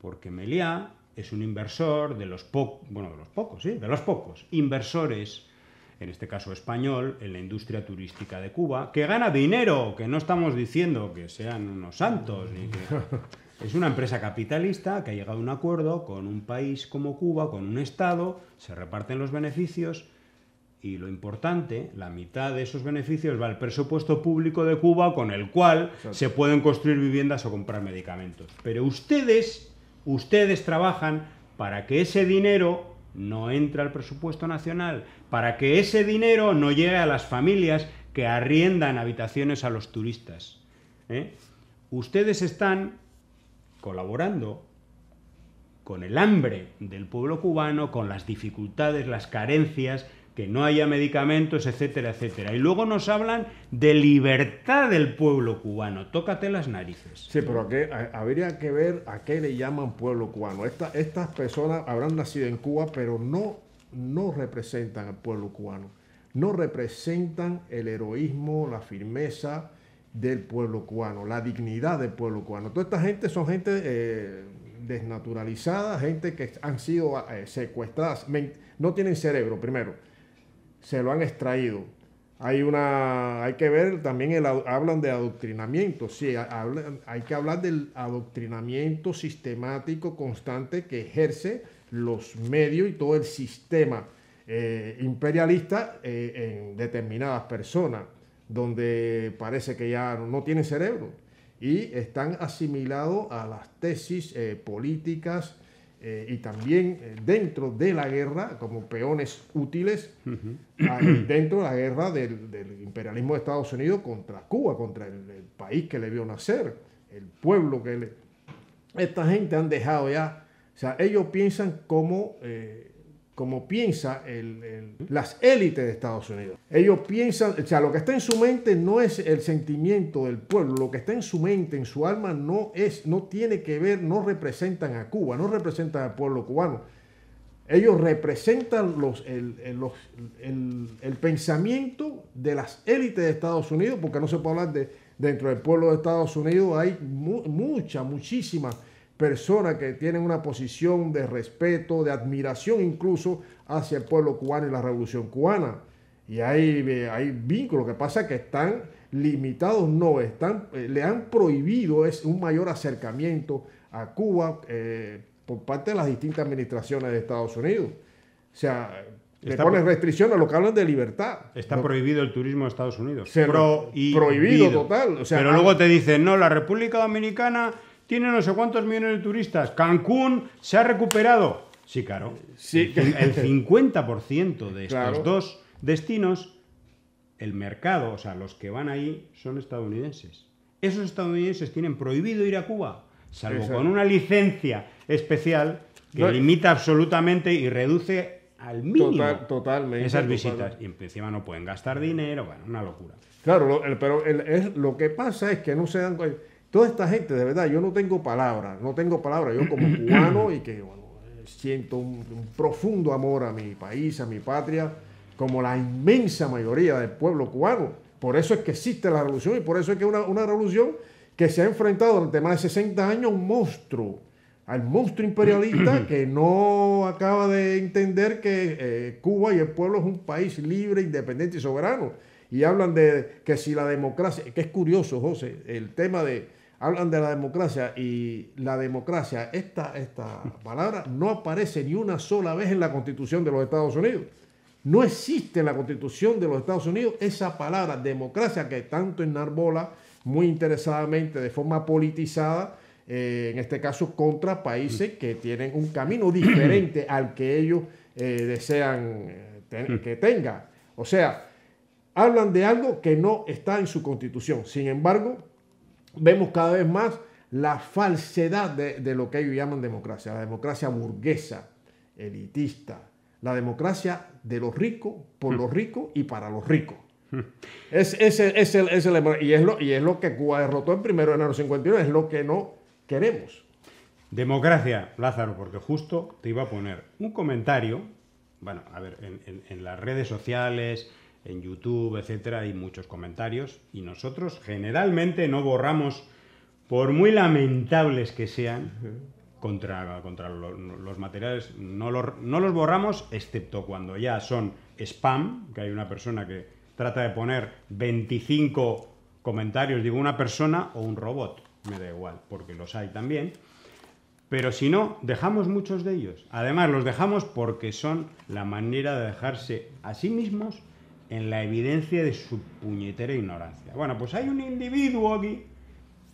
porque Meliá es un inversor de los, pocos, bueno, de los pocos, sí, de los pocos inversores en este caso español, en la industria turística de Cuba, que gana dinero, que no estamos diciendo que sean unos santos, ni que... es una empresa capitalista que ha llegado a un acuerdo con un país como Cuba, con un Estado, se reparten los beneficios y lo importante, la mitad de esos beneficios va al presupuesto público de Cuba con el cual se pueden construir viviendas o comprar medicamentos. Pero ustedes, ustedes trabajan para que ese dinero no entre al presupuesto nacional, para que ese dinero no llegue a las familias que arriendan habitaciones a los turistas. ¿eh? Ustedes están colaborando con el hambre del pueblo cubano, con las dificultades, las carencias, que no haya medicamentos, etcétera, etcétera. Y luego nos hablan de libertad del pueblo cubano. Tócate las narices. Sí, pero habría que ver a qué le llaman pueblo cubano. estas personas habrán nacido en Cuba, pero no, no representan al pueblo cubano. No representan el heroísmo, la firmeza del pueblo cubano, la dignidad del pueblo cubano. Toda esta gente son gente eh, desnaturalizada, gente que han sido eh, secuestradas. No tienen cerebro, primero se lo han extraído. Hay una, hay que ver también, el, hablan de adoctrinamiento, sí, hay que hablar del adoctrinamiento sistemático constante que ejerce los medios y todo el sistema eh, imperialista eh, en determinadas personas, donde parece que ya no tienen cerebro y están asimilados a las tesis eh, políticas, eh, y también eh, dentro de la guerra, como peones útiles, dentro de la guerra del, imperialismo de Estados Unidos contra Cuba, contra el, país que le vio nacer, el pueblo que le... Esta gente han dejado ya, o sea, ellos piensan como eh, como piensa las élites de Estados Unidos. Ellos piensan, o sea, lo que está en su mente no es el sentimiento del pueblo, lo que está en su mente, en su alma, no es, no tiene que ver, no representan a Cuba, no representan al pueblo cubano. Ellos representan los, el, pensamiento de las élites de Estados Unidos, porque no se puede hablar de dentro del pueblo de Estados Unidos, hay mucha, muchísima personas que tienen una posición de respeto, de admiración incluso hacia el pueblo cubano y la revolución cubana. Y hay, hay vínculos, que pasa que están limitados, no, están, eh, le han prohibido un mayor acercamiento a Cuba eh, por parte de las distintas administraciones de Estados Unidos. O sea, le ponen restricciones a lo que hablan de libertad. Está prohibido el turismo en Estados Unidos. prohibido, total. Pero ah, luego te dicen, no, la República Dominicana tiene no sé cuántos millones de turistas. Cancún se ha recuperado. Sí, claro. Sí. El, 50% de estos dos destinos, el mercado, o sea, los que van ahí son estadounidenses. Esos estadounidenses tienen prohibido ir a Cuba, salvo con una licencia especial que limita absolutamente y reduce al mínimo esas visitas. Y encima no pueden gastar dinero, bueno, una locura. Claro, pero lo que pasa es que no se dan cuenta Toda esta gente, de verdad, yo no tengo palabras, no tengo palabras. Yo como cubano y que siento un, profundo amor a mi país, a mi patria, como la inmensa mayoría del pueblo cubano. Por eso es que existe la revolución y por eso es que una, revolución que se ha enfrentado durante más de 60 años a un monstruo, al monstruo imperialista que no acaba de entender que eh, Cuba y el pueblo es un país libre, independiente y soberano. Y hablan de que si la democracia, que es curioso, José, el tema de, hablan de la democracia y la democracia, esta, esta palabra, no aparece ni una sola vez en la Constitución de los Estados Unidos. No existe en la Constitución de los Estados Unidos esa palabra democracia que tanto enarbola muy interesadamente, de forma politizada, eh, en este caso contra países que tienen un camino diferente al que ellos eh, desean eh, mm. que tenga. O sea, hablan de algo que no está en su constitución. Sin embargo, vemos cada vez más la falsedad de, lo que ellos llaman democracia, la democracia burguesa, elitista, la democracia de los ricos, por hmm. los ricos y para los ricos. Hmm. y, es lo, y es lo que Cuba derrotó en primero de enero 51, es lo que no queremos. Democracia, Lázaro, porque justo te iba a poner un comentario, bueno, a ver, en las redes sociales, en YouTube, etcétera, hay muchos comentarios y nosotros generalmente no borramos, por muy lamentables que sean, contra, contra los, materiales, no no los borramos, excepto cuando ya son spam, que hay una persona que trata de poner 25 comentarios, digo una persona o un robot, me da igual, porque los hay también. Pero si no, dejamos muchos de ellos. Además, los dejamos porque son la manera de dejarse a sí mismos en la evidencia de su puñetera ignorancia. Bueno, pues hay un individuo aquí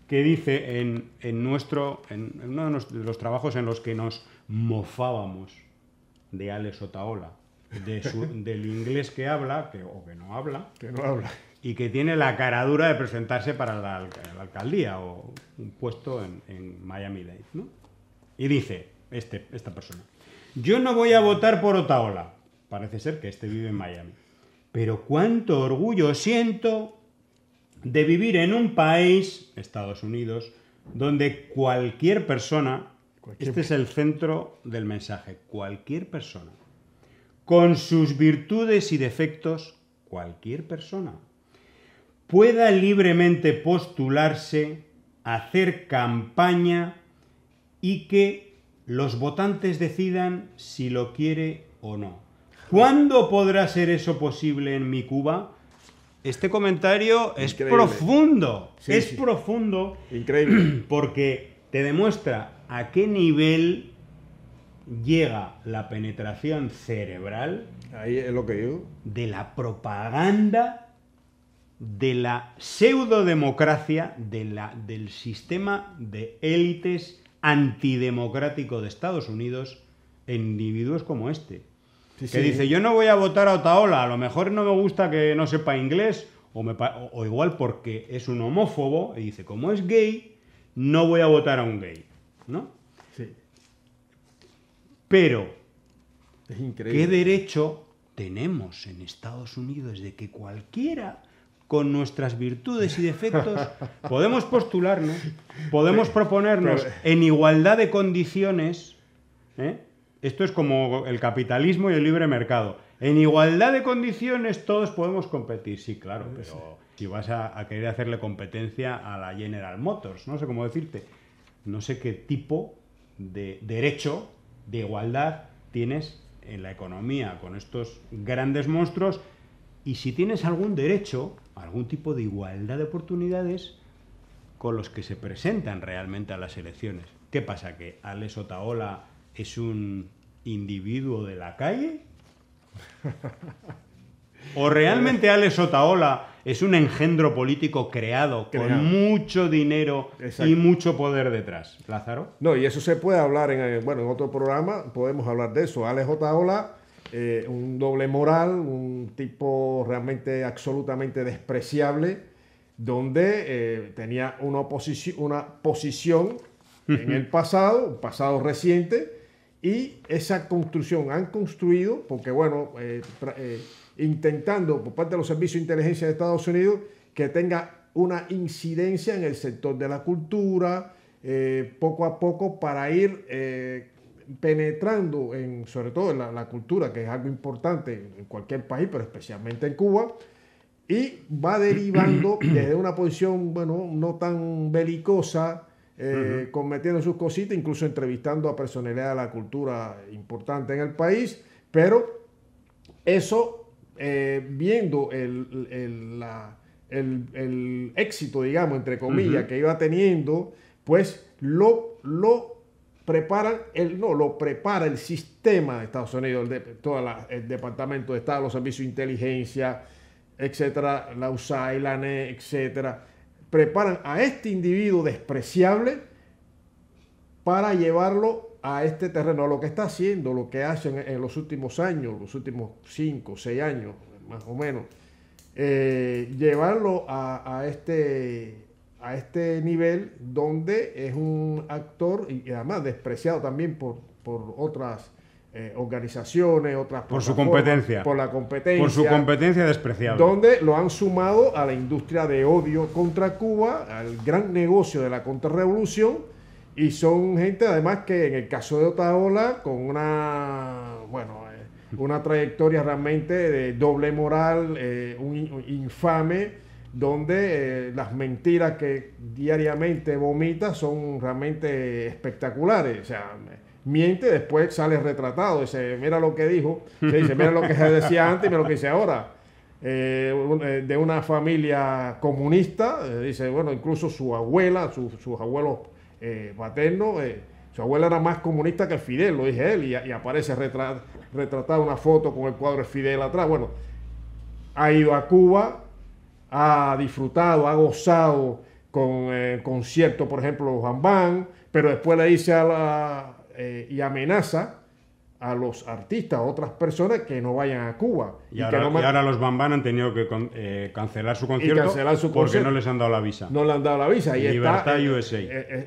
que dice en, nuestro, en, uno de los, trabajos en los que nos mofábamos de Alex Otaola, del inglés que habla, que, o que no habla, que no habla, y que tiene la caradura de presentarse para la, alcaldía o un puesto en, Miami-Dade, ¿no? Y dice este, esta persona, yo no voy a votar por Otaola, parece ser que este vive en Miami. Pero cuánto orgullo siento de vivir en un país, Estados Unidos, donde cualquier persona, este es el centro del mensaje, cualquier persona, con sus virtudes y defectos, cualquier persona, pueda libremente postularse, hacer campaña y que los votantes decidan si lo quiere o no. ¿Cuándo podrá ser eso posible en mi Cuba? Este comentario es profundo. es profundo. Increíble. Porque te demuestra a qué nivel llega la penetración cerebral. De la propaganda de la pseudodemocracia, de la, del sistema de élites antidemocrático de Estados Unidos en individuos como este que dice, yo no voy a votar a Otaola, a lo mejor no me gusta que no sepa inglés, o, igual porque es un homófobo, y dice, como es gay, no voy a votar a un gay, ¿no? Sí. Pero, ¿qué derecho tenemos en Estados Unidos de que cualquiera con nuestras virtudes y defectos, podemos postularnos, podemos proponernos en igualdad de condiciones ¿eh? Esto es como el capitalismo y el libre mercado. En igualdad de condiciones todos podemos competir, sí, claro, pero si vas a, querer hacerle competencia a la General Motors, no sé cómo decirte, no sé qué tipo de derecho de igualdad tienes en la economía con estos grandes monstruos y si tienes algún derecho, algún tipo de igualdad de oportunidades con los que se presentan realmente a las elecciones. ¿Qué pasa? Que Alex Otaola es un individuo de la calle? ¿O realmente Alex Otaola es un engendro político creado, con mucho dinero y mucho poder detrás? Lázaro. No, y eso se puede hablar en, eh, en otro programa, podemos hablar de eso. Alex Otaola, eh, un doble moral, un tipo realmente absolutamente despreciable, donde eh, tenía una, una posición en el pasado, un pasado reciente, y esa construcción han construido, porque bueno, eh, eh, intentando por parte de los servicios de inteligencia de Estados Unidos que tenga una incidencia en el sector de la cultura, eh, poco a poco para ir penetrando en, sobre todo en la, cultura, que es algo importante en cualquier país, pero especialmente en Cuba, y va derivando desde una posición, bueno, no tan belicosa, eh, cometiendo sus cositas, incluso entrevistando a personalidades de la cultura importante en el país, pero eso, eh, viendo el, éxito, digamos, entre comillas, que iba teniendo, pues lo, lo preparan, el, no, lo prepara el sistema de Estados Unidos, el, el Departamento de Estado, los servicios de inteligencia, etcétera, la USAID, la NE, etcétera preparan a este individuo despreciable para llevarlo a este terreno, a lo que está haciendo, lo que hacen en los últimos años, los últimos cinco, seis años, más o menos, eh, llevarlo a, este, a este nivel donde es un actor y además despreciado también por, por otras eh, organizaciones, otras Por su competencia. Por la competencia. Por su competencia despreciable. Donde lo han sumado a la industria de odio contra Cuba, al gran negocio de la contrarrevolución. Y son gente, además, que en el caso de Otaola, con una, bueno, eh, una trayectoria realmente de doble moral, eh, un, infame, donde las mentiras que diariamente vomita son realmente espectaculares. O sea miente, después sale retratado. Dice, mira lo que dijo, mira lo que se decía antes y mira lo que dice ahora. Eh, eh, de una familia comunista, eh, dice, bueno, incluso su abuela, sus abuelos paternos, su abuela era más comunista que Fidel, lo dije él, y, aparece retratada una foto con el cuadro de Fidel atrás. Bueno, ha ido a Cuba, ha disfrutado, ha gozado con conciertos, por ejemplo, Juan Van, pero después le dice a la, eh, y amenaza a los artistas, a otras personas que no vayan a Cuba. Y, ahora, los Bambán han tenido que eh, cancelar su concierto porque no les han dado la visa. No le han dado la visa. Y Libertad eh, USA.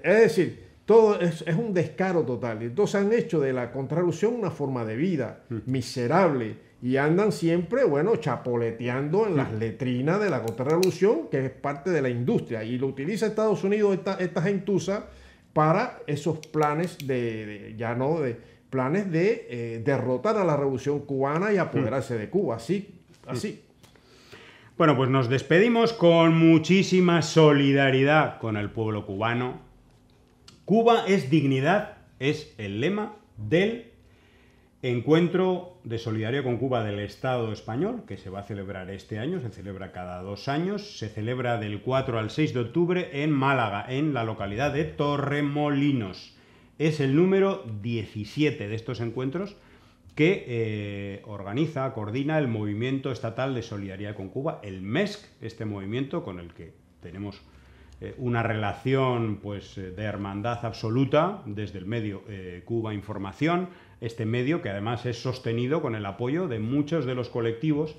es decir, todo es, es, un descaro total. Entonces han hecho de la contrarrevolución una forma de vida mm. miserable y andan siempre, bueno, chapoleteando en las mm. letrinas de la contrarrevolución, que es parte de la industria. Y lo utiliza Estados Unidos, esta, esta gentuza para esos planes de, ya no de planes de eh, derrotar a la revolución cubana y apoderarse mm. de Cuba, así, así. Bueno, pues nos despedimos con muchísima solidaridad con el pueblo cubano. Cuba es dignidad, es el lema del Encuentro de solidaridad con Cuba del Estado español, que se va a celebrar este año, se celebra cada dos años, se celebra del 4 al 6 de octubre en Málaga, en la localidad de Torremolinos. Es el número 17 de estos encuentros que eh, organiza, coordina el Movimiento Estatal de Solidaridad con Cuba, el MESC, este movimiento con el que tenemos eh, una relación pues, eh, de hermandad absoluta desde el medio Cuba Información este medio que además es sostenido con el apoyo de muchos de los colectivos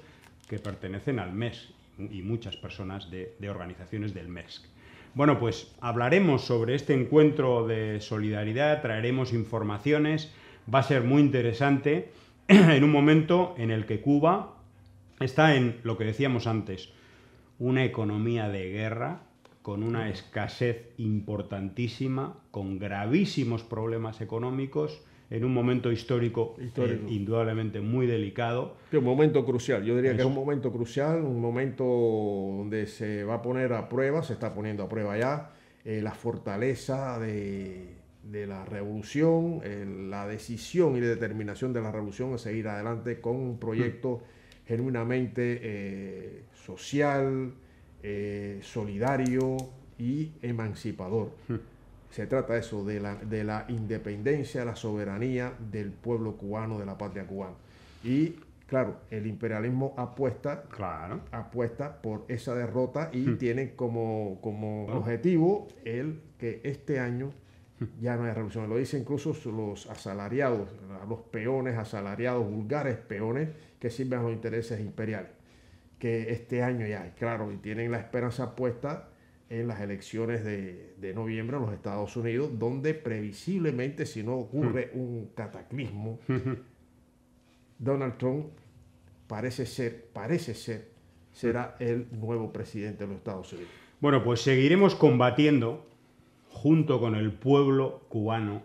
que pertenecen al MES y muchas personas de, de organizaciones del MESC. Bueno, pues hablaremos sobre este encuentro de solidaridad, traeremos informaciones, va a ser muy interesante en un momento en el que Cuba está en lo que decíamos antes, una economía de guerra con una escasez importantísima, con gravísimos problemas económicos, en un momento histórico, eh, indudablemente muy delicado. un momento crucial, yo diría que es un momento crucial, un momento donde se va a poner a prueba, se está poniendo a prueba ya, eh, la fortaleza de, la revolución, eh, la decisión y la determinación de la revolución a seguir adelante con un proyecto mm. genuinamente social, solidario y emancipador. Mm se trata eso, de la, de la independencia, la soberanía del pueblo cubano, de la patria cubana. Y claro, el imperialismo apuesta, claro. apuesta por esa derrota y hmm. tiene como, como objetivo el que este año ya no hay revolución. Lo dicen incluso los asalariados, los peones asalariados, vulgares peones que sirven a los intereses imperiales, que este año ya hay, claro, y tienen la esperanza puesta en las elecciones de, noviembre en los Estados Unidos, donde previsiblemente, si no ocurre hmm. un cataclismo, Donald Trump parece ser, parece ser, será el nuevo presidente de los Estados Unidos. Bueno, pues seguiremos combatiendo junto con el pueblo cubano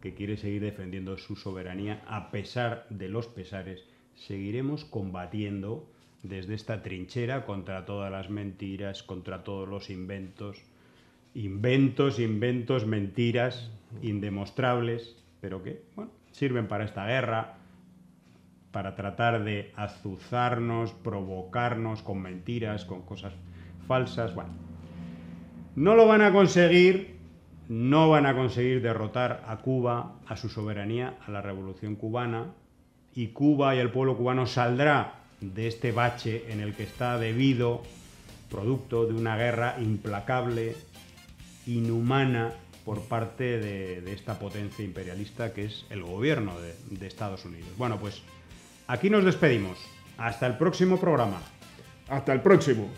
que quiere seguir defendiendo su soberanía a pesar de los pesares. Seguiremos combatiendo desde esta trinchera contra todas las mentiras, contra todos los inventos, inventos, inventos, mentiras indemostrables, pero que bueno, sirven para esta guerra, para tratar de azuzarnos, provocarnos con mentiras, con cosas falsas. Bueno, no lo van a conseguir, no van a conseguir derrotar a Cuba, a su soberanía, a la revolución cubana, y Cuba y el pueblo cubano saldrá de este bache en el que está debido, producto de una guerra implacable, inhumana por parte de, esta potencia imperialista que es el gobierno de Estados Unidos. Bueno, pues aquí nos despedimos. Hasta el próximo programa. Hasta el próximo.